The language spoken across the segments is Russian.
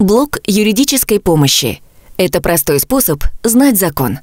Блок юридической помощи. Это простой способ знать закон.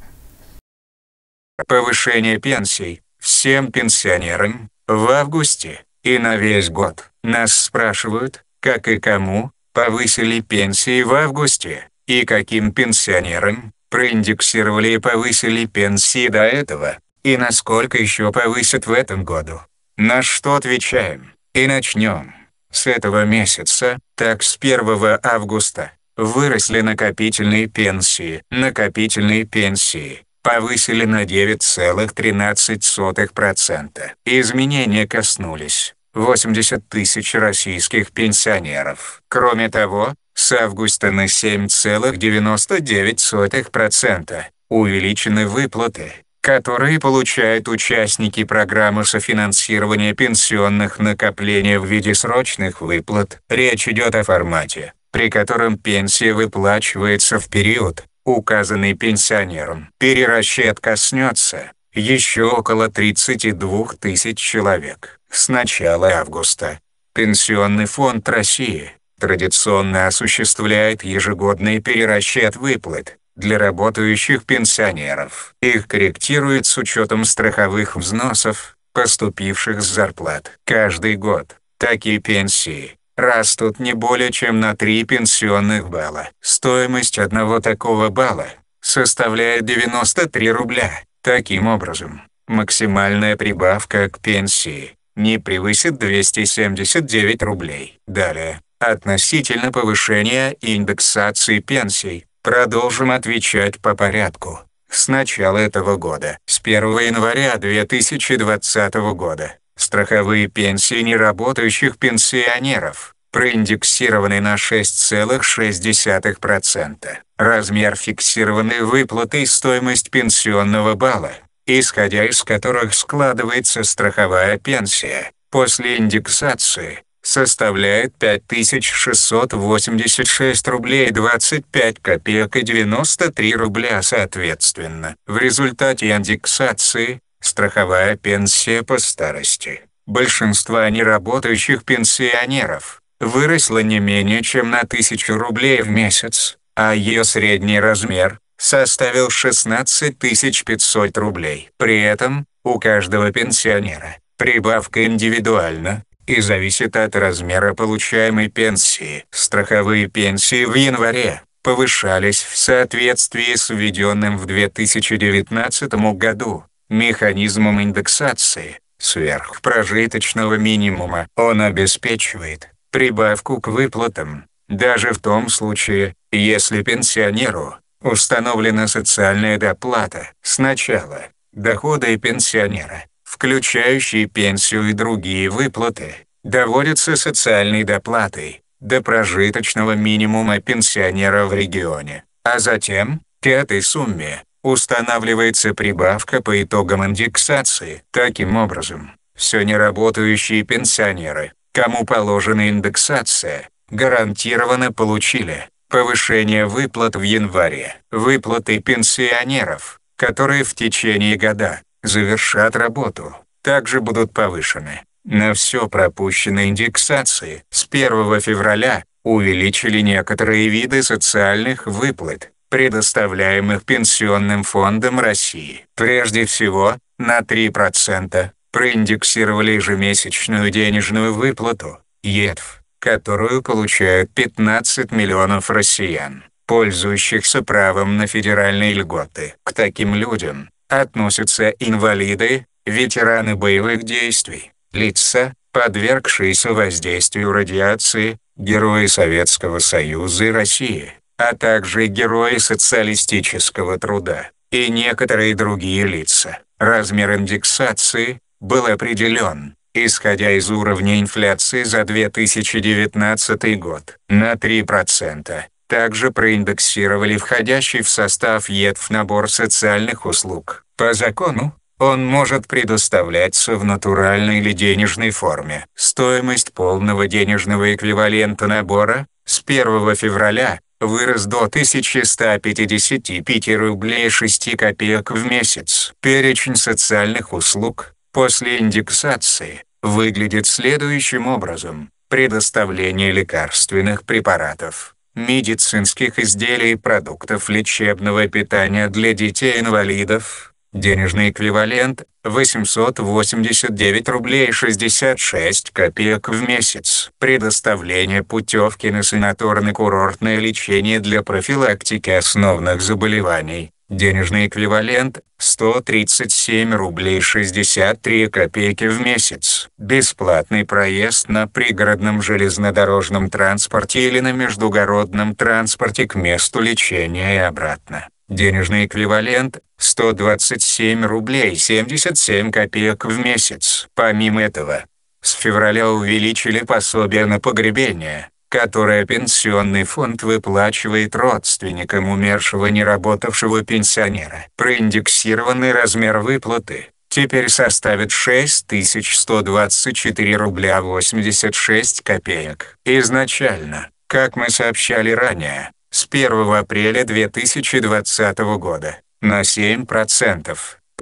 Повышение пенсий всем пенсионерам в августе и на весь год. Нас спрашивают, как и кому повысили пенсии в августе и каким пенсионерам проиндексировали и повысили пенсии до этого и насколько еще повысят в этом году. На что отвечаем и начнем. С этого месяца, так с 1 августа, выросли накопительные пенсии. Накопительные пенсии повысили на 9,13%. Изменения коснулись 80 тысяч российских пенсионеров. Кроме того, с августа на 7,99% увеличены выплаты которые получают участники программы софинансирования пенсионных накоплений в виде срочных выплат. Речь идет о формате, при котором пенсия выплачивается в период, указанный пенсионером. Перерасчет коснется еще около 32 тысяч человек. С начала августа Пенсионный фонд России традиционно осуществляет ежегодный перерасчет выплат для работающих пенсионеров. Их корректируют с учетом страховых взносов, поступивших с зарплат. Каждый год такие пенсии растут не более чем на 3 пенсионных балла. Стоимость одного такого балла составляет 93 рубля. Таким образом, максимальная прибавка к пенсии не превысит 279 рублей. Далее, относительно повышения индексации пенсий, Продолжим отвечать по порядку. С начала этого года, с 1 января 2020 года, страховые пенсии неработающих пенсионеров проиндексированы на 6,6%. Размер фиксированной выплаты и стоимость пенсионного балла, исходя из которых складывается страховая пенсия, после индексации составляет 5686 рублей 25 копеек и 93 рубля соответственно. В результате индексации страховая пенсия по старости большинства неработающих пенсионеров выросла не менее чем на 1000 рублей в месяц, а ее средний размер составил 16 500 рублей. При этом у каждого пенсионера прибавка индивидуальна и зависит от размера получаемой пенсии. Страховые пенсии в январе повышались в соответствии с введенным в 2019 году механизмом индексации сверхпрожиточного минимума. Он обеспечивает прибавку к выплатам, даже в том случае, если пенсионеру установлена социальная доплата. Сначала доходы пенсионера включающие пенсию и другие выплаты, доводятся социальной доплатой до прожиточного минимума пенсионера в регионе, а затем, к этой сумме, устанавливается прибавка по итогам индексации. Таким образом, все неработающие пенсионеры, кому положена индексация, гарантированно получили повышение выплат в январе. Выплаты пенсионеров, которые в течение года завершат работу. Также будут повышены. На все пропущенные индексации с 1 февраля увеличили некоторые виды социальных выплат, предоставляемых Пенсионным фондом России. Прежде всего, на 3% проиндексировали ежемесячную денежную выплату, ЕДФ, которую получают 15 миллионов россиян, пользующихся правом на федеральные льготы. К таким людям относятся инвалиды, ветераны боевых действий, лица, подвергшиеся воздействию радиации, герои Советского Союза и России, а также герои социалистического труда и некоторые другие лица. Размер индексации был определен, исходя из уровня инфляции за 2019 год, на 3% также проиндексировали входящий в состав ЕДФ набор социальных услуг. По закону, он может предоставляться в натуральной или денежной форме. Стоимость полного денежного эквивалента набора с 1 февраля вырос до 1155 рублей 6 копеек в месяц. Перечень социальных услуг после индексации выглядит следующим образом. Предоставление лекарственных препаратов медицинских изделий и продуктов лечебного питания для детей-инвалидов, денежный эквивалент – 889 рублей 66 копеек в месяц. Предоставление путевки на санаторно-курортное лечение для профилактики основных заболеваний денежный эквивалент, 137 рублей 63 копейки в месяц. Бесплатный проезд на пригородном железнодорожном транспорте или на междугородном транспорте к месту лечения и обратно. Денежный эквивалент – 127 рублей 77 копеек в месяц. Помимо этого, с февраля увеличили пособие на погребение которое пенсионный фонд выплачивает родственникам умершего неработавшего пенсионера. Проиндексированный размер выплаты теперь составит 6124 рубля 86 копеек. Изначально, как мы сообщали ранее, с 1 апреля 2020 года на 7%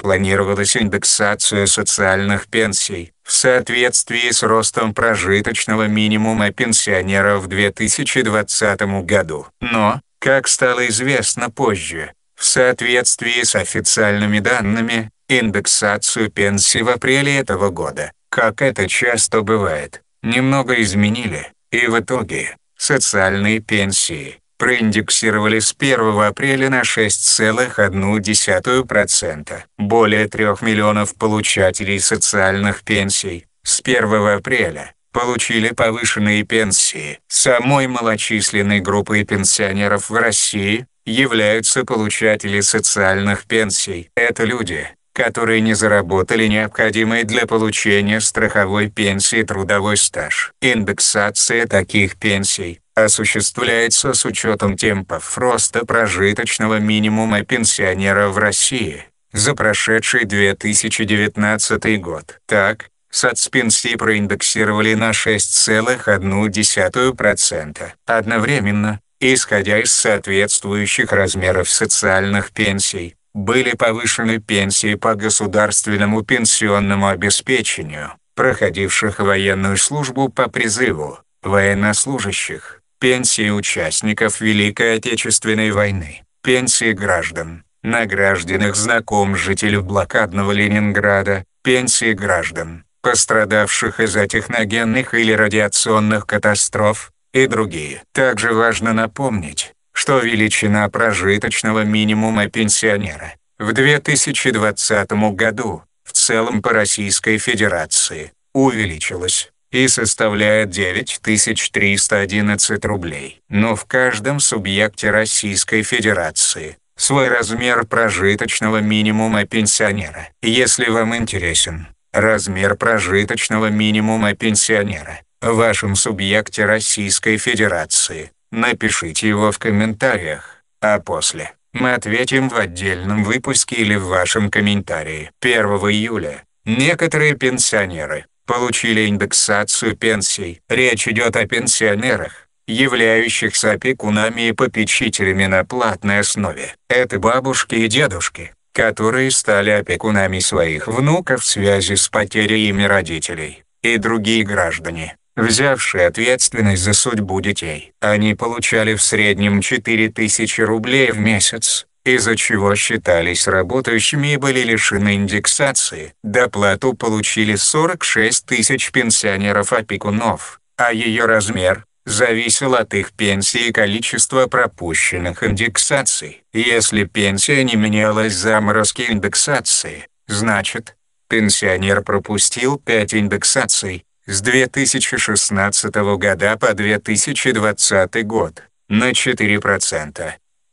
планировалась индексация социальных пенсий в соответствии с ростом прожиточного минимума пенсионеров в 2020 году. Но, как стало известно позже, в соответствии с официальными данными, индексацию пенсий в апреле этого года, как это часто бывает, немного изменили, и в итоге социальные пенсии проиндексировали с 1 апреля на 6,1%. Более 3 миллионов получателей социальных пенсий с 1 апреля получили повышенные пенсии. Самой малочисленной группой пенсионеров в России являются получатели социальных пенсий. Это люди, которые не заработали необходимый для получения страховой пенсии трудовой стаж. Индексация таких пенсий осуществляется с учетом темпов роста прожиточного минимума пенсионера в России за прошедший 2019 год. Так, соцпенсии проиндексировали на 6,1%. Одновременно, исходя из соответствующих размеров социальных пенсий, были повышены пенсии по государственному пенсионному обеспечению, проходивших военную службу по призыву, военнослужащих, пенсии участников Великой Отечественной войны, пенсии граждан, награжденных знаком жителей блокадного Ленинграда, пенсии граждан, пострадавших из-за техногенных или радиационных катастроф, и другие. Также важно напомнить, что величина прожиточного минимума пенсионера в 2020 году в целом по Российской Федерации увеличилась и составляет 9311 рублей. Но в каждом субъекте Российской Федерации свой размер прожиточного минимума пенсионера. Если вам интересен размер прожиточного минимума пенсионера в вашем субъекте Российской Федерации, напишите его в комментариях, а после мы ответим в отдельном выпуске или в вашем комментарии. 1 июля некоторые пенсионеры получили индексацию пенсий. Речь идет о пенсионерах, являющихся опекунами и попечителями на платной основе. Это бабушки и дедушки, которые стали опекунами своих внуков в связи с потерей ими родителей, и другие граждане, взявшие ответственность за судьбу детей. Они получали в среднем 4000 рублей в месяц, из-за чего считались работающими и были лишены индексации. Доплату получили 46 тысяч пенсионеров-опекунов, а ее размер зависел от их пенсии и количества пропущенных индексаций. Если пенсия не менялась заморозки индексации, значит, пенсионер пропустил 5 индексаций с 2016 года по 2020 год на 4%.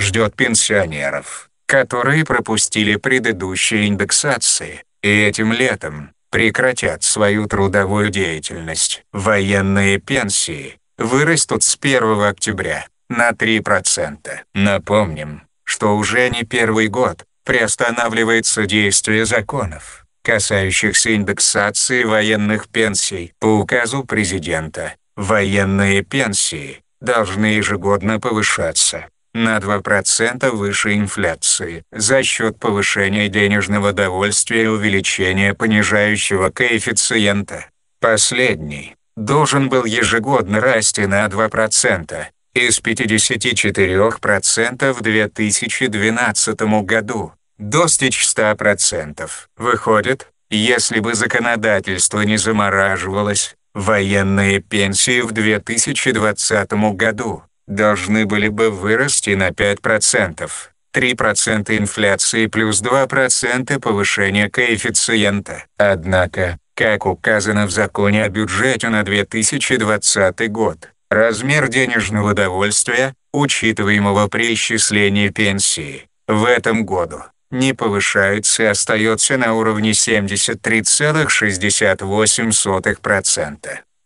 ждет пенсионеров, которые пропустили предыдущие индексации и этим летом прекратят свою трудовую деятельность. Военные пенсии вырастут с 1 октября на 3%. Напомним, что уже не первый год приостанавливается действие законов, касающихся индексации военных пенсий по указу президента. Военные пенсии должны ежегодно повышаться на 2% выше инфляции за счет повышения денежного довольствия и увеличения понижающего коэффициента. Последний должен был ежегодно расти на 2% из 54% в 2012 году достичь 100%. Выходит, если бы законодательство не замораживалось, военные пенсии в 2020 году должны были бы вырасти на 5%. 3% инфляции плюс 2% повышения коэффициента. Однако, как указано в законе о бюджете на 2020 год, размер денежного довольствия, учитываемого при исчислении пенсии, в этом году не повышается и остается на уровне 73,68%.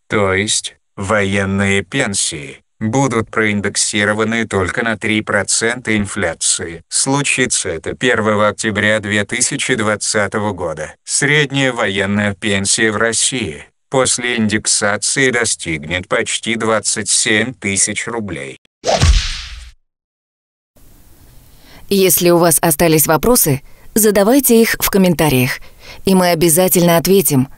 То есть, военные пенсии – будут проиндексированы только на 3% инфляции. Случится это 1 октября 2020 года. Средняя военная пенсия в России после индексации достигнет почти 27 тысяч рублей. Если у вас остались вопросы, задавайте их в комментариях, и мы обязательно ответим –